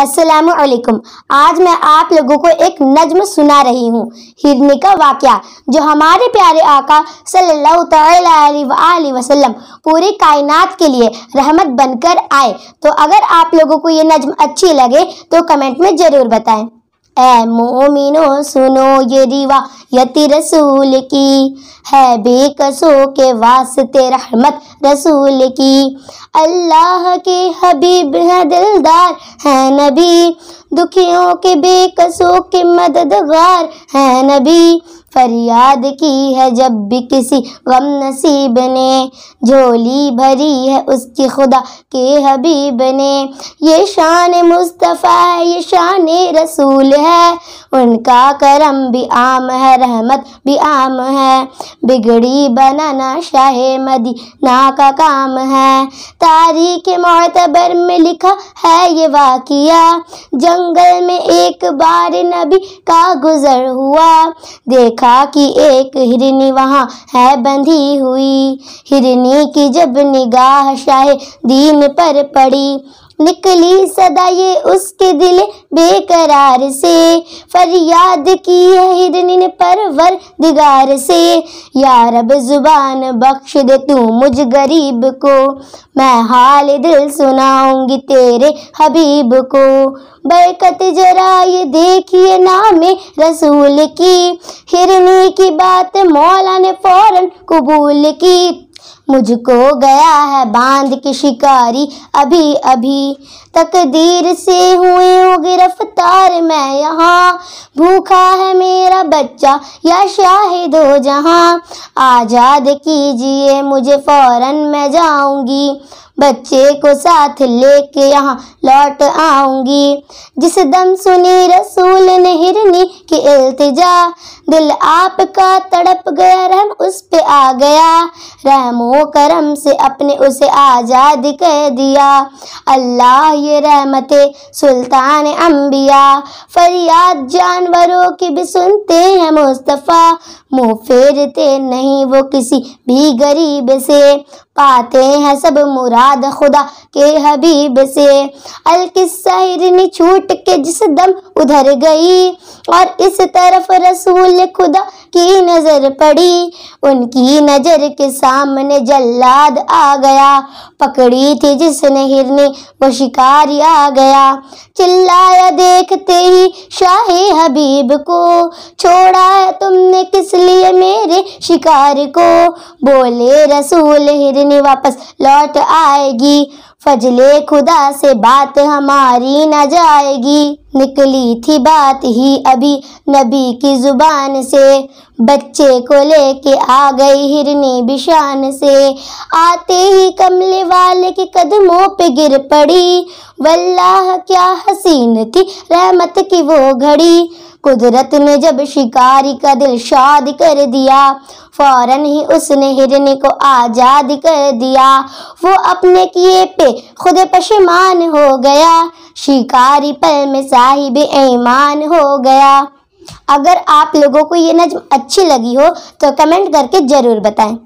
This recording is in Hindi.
अस्सलाम वालेकुम आज मैं आप लोगों को एक नज्म सुना रही हूँ हिरने का वाक़ जो हमारे प्यारे आका सल्लल्लाहु अलैहि वसल्लम पूरी कायनात के लिए रहमत बनकर आए तो अगर आप लोगों को ये नज्म अच्छी लगे तो कमेंट में ज़रूर बताएं ऐ मोमिनो सुनो ये रिवा यति रसूल की है बेकसो के वास्ते रहमत रसूल की अल्लाह के हबीब है दिलदार है नबी दुखियों के बेकसों के मददगार है नबी फरियाद की है जब भी किसी गम नसीब ने झोली भरी है उसकी खुदा के हबीब ने ये शान मुस्तफ़ा है ये शान रसूल है उनका करम भी आम है रहमत भी आम है बिगड़ी बनाना शाह मदीना का काम है तारीख मोतबर में लिखा है ये वाकिया जब जंगल में एक बार नबी का गुजर हुआ देखा कि एक हिरनी वहाँ है बंधी हुई हिरनी की जब निगाह शाह दीन पर पड़ी निकली सदा ये उसके दिल बेकरार से फरियाद की है ने परवर दिगार से यार अब जुबान बख्श दे तू मुझ गरीब को मैं हाल दिल सुनाऊंगी तेरे हबीब को बरकत जरा ये देखिए नाम रसूल की हिरनी की बात मौला ने फौरन कबूल की मुझको गया है बांध की शिकारी अभी अभी तकदीर से हुए हो गिरफ्तार मैं यहाँ भूखा है मेरा बच्चा या शाहिद हो जहाँ आज़ाद कीजिए मुझे फौरन मैं जाऊंगी बच्चे को साथ लेके यहाँ लौट आऊंगी जिस दम सुनी रसूल ने हिरनी की इल्तिजा दिल आपका तड़प गया रहम उस पे आ गया रहम रहमो करम से अपने उसे आज़ाद कर दिया अल्लाह ये रहमत सुल्तान अम्बिया फरियाद जानवरों की भी सुनते हैं मुस्तफ़ा मुँह फेरते नहीं वो किसी भी गरीब से पाते हैं सब मुराद खुदा के हबीब से अलकिसरनी छूट के जिस दम उधर गई और इस तरफ रसूल खुदा की नज़र पड़ी उनकी नज़र के सामने जल्लाद आ गया पकड़ी थी जिसने हिरनी वो शिकारी आ गया चिल्लाया देखते ही शाहे हबीब को छोड़ा है तुमने किस लिए अपने शिकार को बोले रसूल हिरनी वापस लौट आएगी फजले खुदा से बात हमारी न जाएगी निकली थी बात ही अभी नबी की जुबान से बच्चे को लेके आ गई हिरनी बिशान से आते ही कमले वाले के कदमों पे गिर पड़ी वल्लाह क्या हसीन थी रहमत की वो घड़ी कुदरत ने जब शिकारी का दिल शाद कर दिया फौरन ही उसने हिरने को आजाद कर दिया वो अपने किए पे खुद पशमान हो गया शिकारी पल में साहिब ईमान हो गया अगर आप लोगों को ये नज्म अच्छी लगी हो तो कमेंट करके ज़रूर बताएं